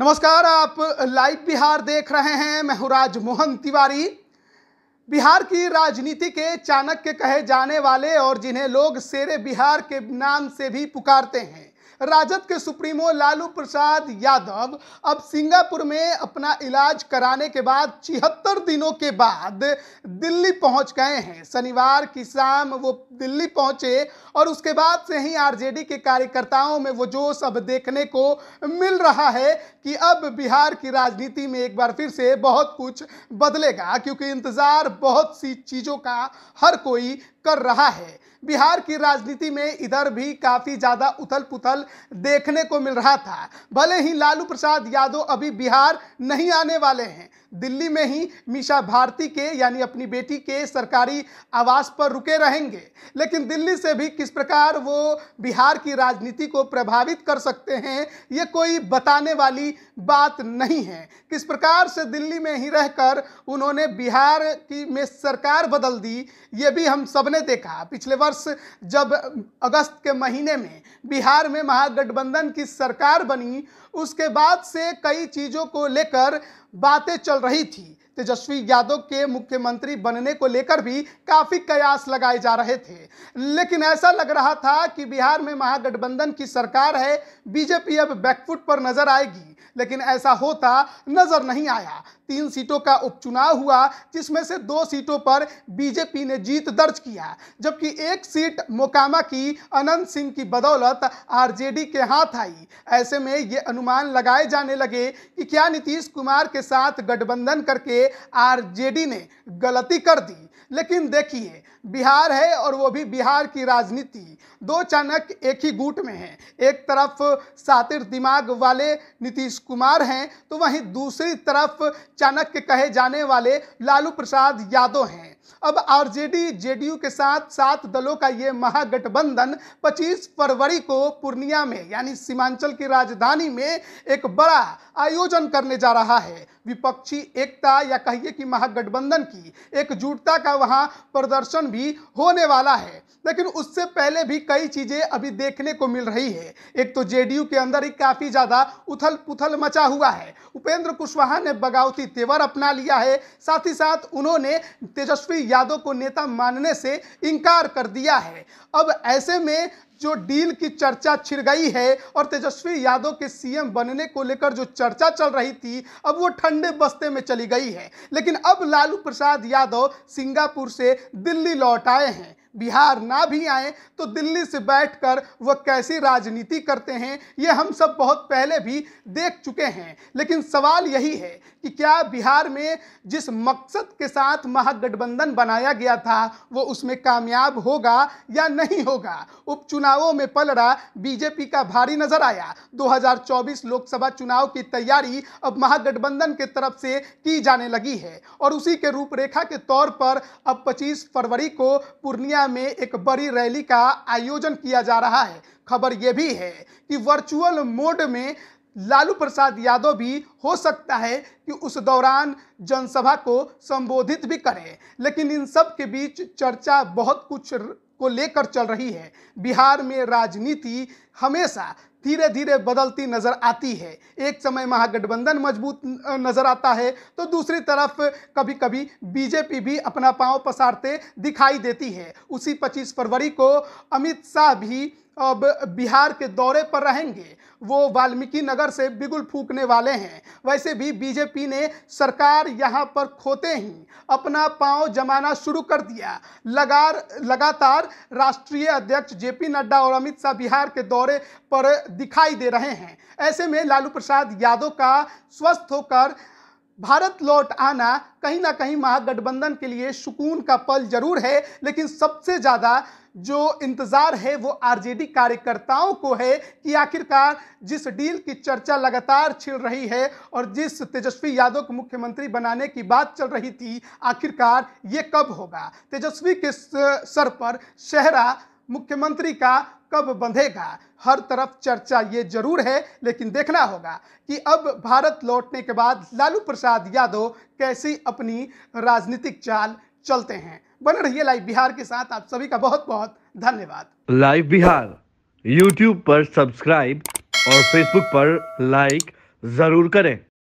नमस्कार आप लाइव बिहार देख रहे हैं मैं हूँ राजमोहन तिवारी बिहार की राजनीति के चाणक्य कहे जाने वाले और जिन्हें लोग शेर बिहार के नाम से भी पुकारते हैं राजद के सुप्रीमो लालू प्रसाद यादव अब सिंगापुर में अपना इलाज कराने के बाद छिहत्तर दिनों के बाद दिल्ली पहुंच गए हैं शनिवार की शाम वो दिल्ली पहुंचे और उसके बाद से ही आरजेडी के कार्यकर्ताओं में वो जोश अब देखने को मिल रहा है कि अब बिहार की राजनीति में एक बार फिर से बहुत कुछ बदलेगा क्योंकि इंतज़ार बहुत सी चीज़ों का हर कोई कर रहा है बिहार की राजनीति में इधर भी काफ़ी ज़्यादा उथल पुथल देखने को मिल रहा था भले ही लालू प्रसाद यादव अभी बिहार नहीं आने वाले हैं दिल्ली में ही मीशा भारती के यानी अपनी बेटी के सरकारी आवास पर रुके रहेंगे लेकिन दिल्ली से भी किस प्रकार वो बिहार की राजनीति को प्रभावित कर सकते हैं ये कोई बताने वाली बात नहीं है किस प्रकार से दिल्ली में ही रहकर उन्होंने बिहार की में सरकार बदल दी ये भी हम सब ने देखा पिछले वर्ष जब अगस्त के महीने में बिहार में महागठबंधन की सरकार बनी उसके बाद से कई चीज़ों को लेकर बातें चल रही थी तेजस्वी यादव के मुख्यमंत्री बनने को लेकर भी काफी कयास लगाए जा रहे थे लेकिन ऐसा लग रहा था कि बिहार में महागठबंधन की सरकार है बीजेपी अब बैकफुट पर नजर आएगी लेकिन ऐसा होता नजर नहीं आया तीन सीटों का उपचुनाव हुआ जिसमें से दो सीटों पर बीजेपी ने जीत दर्ज किया जबकि एक सीट मोकामा की अनंत सिंह की बदौलत आरजेडी के हाथ आई ऐसे में ये अनुमान लगाए जाने लगे कि क्या नीतीश कुमार के साथ गठबंधन करके आरजेडी ने गलती कर दी लेकिन देखिए बिहार है और वो भी बिहार की राजनीति दो चाणक्य एक ही गुट में है एक तरफ सातिर दिमाग वाले नीतीश कुमार हैं तो वहीं दूसरी तरफ चाणक्य कहे जाने वाले लालू प्रसाद यादव हैं अब आरजेडी जेडीयू के साथ सात दलों का ये महागठबंधन 25 फरवरी को पूर्णिया में यानी सीमांचल की राजधानी में एक बड़ा आयोजन करने जा रहा है विपक्षी एकता या कहिए कि महागठबंधन की एकजुटता का वहां प्रदर्शन भी होने वाला है लेकिन उससे पहले भी कई चीजें अभी देखने को मिल रही है एक तो जेडीयू के अंदर ही काफी ज्यादा उथल पुथल मचा हुआ है उपेंद्र कुशवाहा ने बगावती तेवर अपना लिया है साथ ही साथ उन्होंने तेजस्वी तेजस्वी यादव को नेता मानने से इनकार कर दिया है अब ऐसे में जो डील की चर्चा छिड़ गई है और तेजस्वी यादव के सीएम बनने को लेकर जो चर्चा चल रही थी अब वो ठंडे बस्ते में चली गई है लेकिन अब लालू प्रसाद यादव सिंगापुर से दिल्ली लौट आए हैं बिहार ना भी आए तो दिल्ली से बैठकर वह कैसी राजनीति करते हैं ये हम सब बहुत पहले भी देख चुके हैं लेकिन सवाल यही है कि क्या बिहार में जिस मकसद के साथ महागठबंधन बनाया गया था वो उसमें कामयाब होगा या नहीं होगा उपचुनावों में पलड़ा बीजेपी का भारी नजर आया 2024 लोकसभा चुनाव की तैयारी अब महागठबंधन के तरफ से की जाने लगी है और उसी के रूपरेखा के तौर पर अब 25 फरवरी को पूर्णिया गया में एक बड़ी रैली का आयोजन किया जा रहा है खबर यह भी है कि वर्चुअल मोड में लालू प्रसाद यादव भी हो सकता है कि उस दौरान जनसभा को संबोधित भी करें लेकिन इन सब के बीच चर्चा बहुत कुछ को लेकर चल रही है बिहार में राजनीति हमेशा धीरे धीरे बदलती नज़र आती है एक समय महागठबंधन मजबूत नज़र आता है तो दूसरी तरफ कभी कभी बीजेपी भी अपना पांव पसारते दिखाई देती है उसी 25 फरवरी को अमित शाह भी अब बिहार के दौरे पर रहेंगे वो वाल्मीकि नगर से बिगुल फूकने वाले हैं वैसे भी बीजेपी ने सरकार यहाँ पर खोते ही अपना पांव जमाना शुरू कर दिया लगार लगातार राष्ट्रीय अध्यक्ष जेपी नड्डा और अमित शाह बिहार के दौरे पर दिखाई दे रहे हैं ऐसे में लालू प्रसाद यादव का स्वस्थ होकर भारत लौट आना कहीं ना कहीं महागठबंधन के लिए सुकून का पल जरूर है लेकिन सबसे ज़्यादा जो इंतज़ार है वो आरजेडी कार्यकर्ताओं को है कि आखिरकार जिस डील की चर्चा लगातार छिड़ रही है और जिस तेजस्वी यादव को मुख्यमंत्री बनाने की बात चल रही थी आखिरकार ये कब होगा तेजस्वी के सर पर शहरा मुख्यमंत्री का कब बंधेगा हर तरफ चर्चा ये जरूर है लेकिन देखना होगा कि अब भारत लौटने के बाद लालू प्रसाद यादव कैसी अपनी राजनीतिक चाल चलते हैं बने रहिए लाइव बिहार के साथ आप सभी का बहुत बहुत धन्यवाद लाइव बिहार यूट्यूब पर सब्सक्राइब और फेसबुक पर लाइक जरूर करें